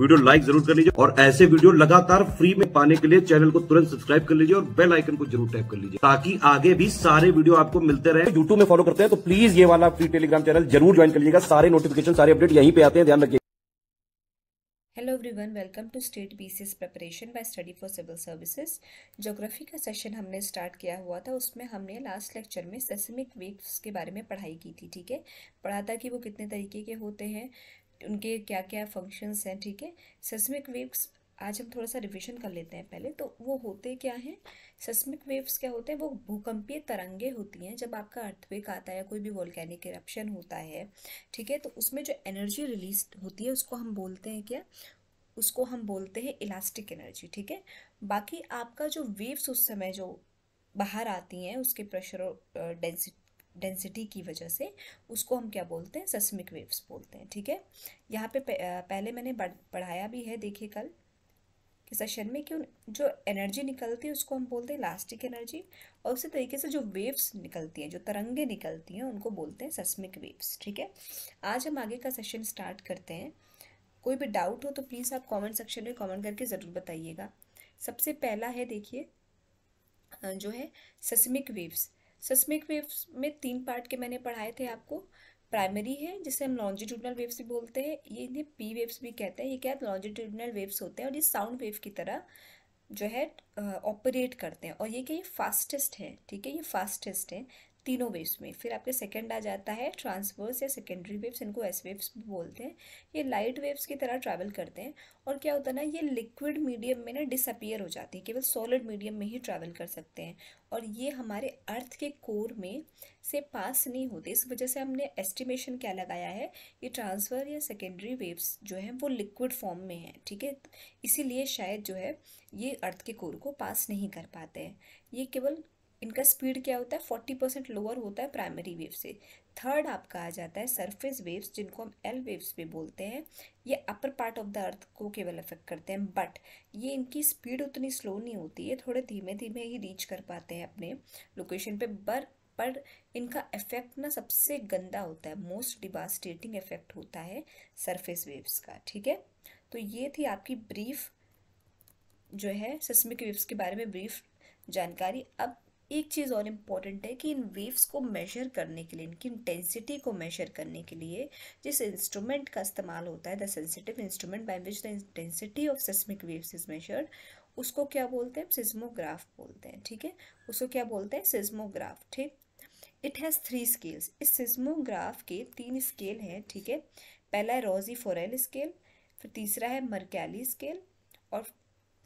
video like जरूर कर लीजिए और ऐसे वीडियो लगातार फ्री में पाने के लिए चैनल को तुरंत सब्सक्राइब कर लीजिए और बेल आइकन को जरूर टैप कर लीजिए ताकि आगे भी सारे वीडियो आपको मिलते रहे यूट्यूब में फॉलो करते हैं तो प्लीज ये वाला फ्री टेलीग्राम चैनल जरूर ज्वाइन कर लीजिएगा सारे नोटिफिकेशन सारे अपडेट यहीं पे आते हैं ध्यान रखिए hello everyone welcome to state BCS preparation by study for civil services geography का सेशन हमने स्टार्ट किया हुआ था उसमें हमने लास्ट लेक्चर में सेसमिक वेव्स के बारे में पढ़ाई की थी ठीक है पढ़ा था कि वो कितने तरीके के होते हैं उनके क्या क्या फंक्शंस हैं ठीक है सस्मिक वेव्स आज हम थोड़ा सा रिविजन कर लेते हैं पहले तो वो होते क्या हैं सस्मिक वेव्स क्या होते हैं वो भूकंपीय तरंगे होती हैं जब आपका अर्थवेक आता है कोई भी वोल्केनिक इरप्शन होता है ठीक है तो उसमें जो एनर्जी रिलीज होती है उसको हम बोलते हैं क्या उसको हम बोलते हैं इलास्टिक एनर्जी ठीक है बाकी आपका जो वेव्स उस समय जो बाहर आती हैं उसके प्रेशर और डेंसिटी डेंसिटी की वजह से उसको हम क्या बोलते हैं सस्मिक वेव्स बोलते हैं ठीक है यहाँ पे पहले मैंने पढ़ाया भी है देखिए कल कि सेशन में कि जो एनर्जी निकलती है उसको हम बोलते हैं इलास्टिक एनर्जी और उसी तरीके से जो वेव्स निकलती हैं जो तरंगे निकलती हैं उनको बोलते हैं सस्मिक वेव्स ठीक है आज हम आगे का सेशन स्टार्ट करते हैं कोई भी डाउट हो तो प्लीज़ आप कॉमेंट सेक्शन में कॉमेंट करके ज़रूर बताइएगा सबसे पहला है देखिए जो है सस्मिक वेव्स सस्मिक वेव्स में तीन पार्ट के मैंने पढ़ाए थे आपको प्राइमरी है जिसे हम लॉन्जिट्यूडनल वेव्स भी बोलते हैं ये इन्हें पी वेव्स भी कहते हैं ये क्या है लॉन्जिट्यूडनल वेव्स होते हैं और ये साउंड वेव की तरह जो है ऑपरेट करते हैं और ये क्या ये फास्टेस्ट है ठीक है ये फास्टेस्ट है तीनों वेव्स में फिर आपके सेकेंड आ जाता है ट्रांसवर्स या सेकेंडरी वेव्स इनको एस वेव्स बोलते हैं ये लाइट वेव्स की तरह ट्रैवल करते हैं और क्या होता है ना ये लिक्विड मीडियम में ना डिसअपियर हो जाती है केवल सॉलिड मीडियम में ही ट्रैवल कर सकते हैं और ये हमारे अर्थ के कोर में से पास नहीं होते इस वजह से हमने एस्टिमेशन क्या लगाया है ये ट्रांसफ़र या सेकेंडरी वेव्स जो हैं वो लिक्विड फॉर्म में हैं ठीक है इसीलिए शायद जो है ये अर्थ के कोर को पास नहीं कर पाते हैं ये केवल इनका स्पीड क्या होता है फोर्टी परसेंट लोअर होता है प्राइमरी वेव से थर्ड आपका आ जाता है सरफेस वेव्स जिनको हम एल वेव्स भी बोलते हैं ये upper part of the earth को केवल अफेक्ट करते हैं बट ये इनकी स्पीड उतनी स्लो नहीं होती है थोड़े धीमे धीमे ही रीच कर पाते हैं अपने लोकेशन पर बर पर इनका इफेक्ट ना सबसे गंदा होता है मोस्ट डिवास्टेटिंग इफेक्ट होता है सरफेस वेव्स का ठीक है तो ये थी आपकी ब्रीफ जो है सिस्मिक वेव्स के बारे में ब्रीफ जानकारी अब एक चीज़ और इम्पॉर्टेंट है कि इन वेव्स को मेजर करने के लिए इनकी इंटेंसिटी को मेजर करने के लिए जिस इंस्ट्रूमेंट का इस्तेमाल होता है the sensitive instrument by which the intensity of seismic waves is measured उसको क्या बोलते हैं सिज्मोग्राफ बोलते हैं ठीक है उसको क्या बोलते हैं सिज्मोग्राफ ठीक इट हैज़ थ्री स्केल्स इस सिज्मोग्राफ के तीन स्केल हैं ठीक है पहला है रोजी फोरेल स्केल फिर तीसरा है मरकैली स्केल और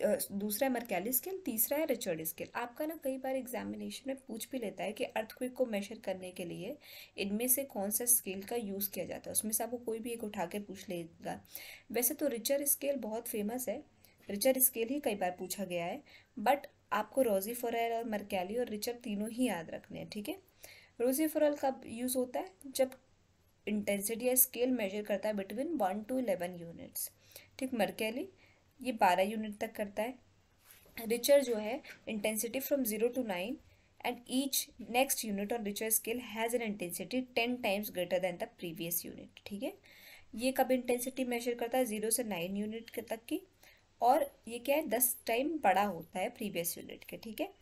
दूसरा है मर्कैल स्केल तीसरा है रिचर्ड स्केल आपका ना कई बार एग्जामिनेशन में पूछ भी लेता है कि अर्थक्विक को मेजर करने के लिए इनमें से कौन सा स्केल का यूज़ किया जाता है उसमें से आपको कोई भी एक उठा के पूछ लेगा वैसे तो रिचर स्केल बहुत फेमस है रिचर स्केल ही कई बार पूछा गया है बट आपको रोजी फोरेल और मर्कैली और रिचर तीनों ही याद रखने हैं ठीक है रोजी फोरेल कब यूज़ होता है जब इंटेंसिटी या स्केल मेजर करता है between one to eleven units ठीक मर्कैली ये बारह यूनिट तक करता है रिचर जो है intensity from zero to nine and each next unit on Richter scale has an intensity ten times greater than the previous unit ठीक है ये कब इंटेंसिटी मेजर करता है ज़ीरो से नाइन यूनिट के तक की और ये क्या है दस टाइम बड़ा होता है प्रीवियस यूनिट के ठीक है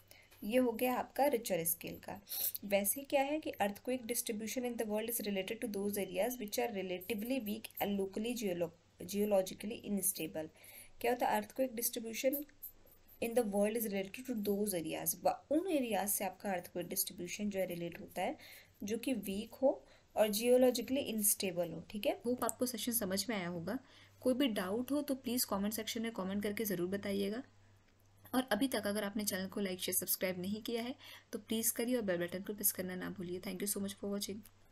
ये हो गया आपका रिचर स्केल का वैसे क्या है कि earthquake distribution in the world is related to those areas which are relatively weak and locally geologically instable क्या होता है earthquake distribution in the world is related to those areas उन एरियाज से आपका अर्थक्वेक डिस्ट्रीब्यूशन जो है relate होता है जो कि वीक हो और जियोलॉजिकली इंस्टेबल हो ठीक है होप आपको सेशन समझ में आया होगा कोई भी डाउट हो तो प्लीज़ कॉमेंट सेक्शन में कॉमेंट करके ज़रूर बताइएगा और अभी तक अगर आपने चैनल को लाइक शेयर सब्सक्राइब नहीं किया है तो प्लीज़ करिए और बेल बटन को प्रेस करना ना भूलिए thank you so much for watching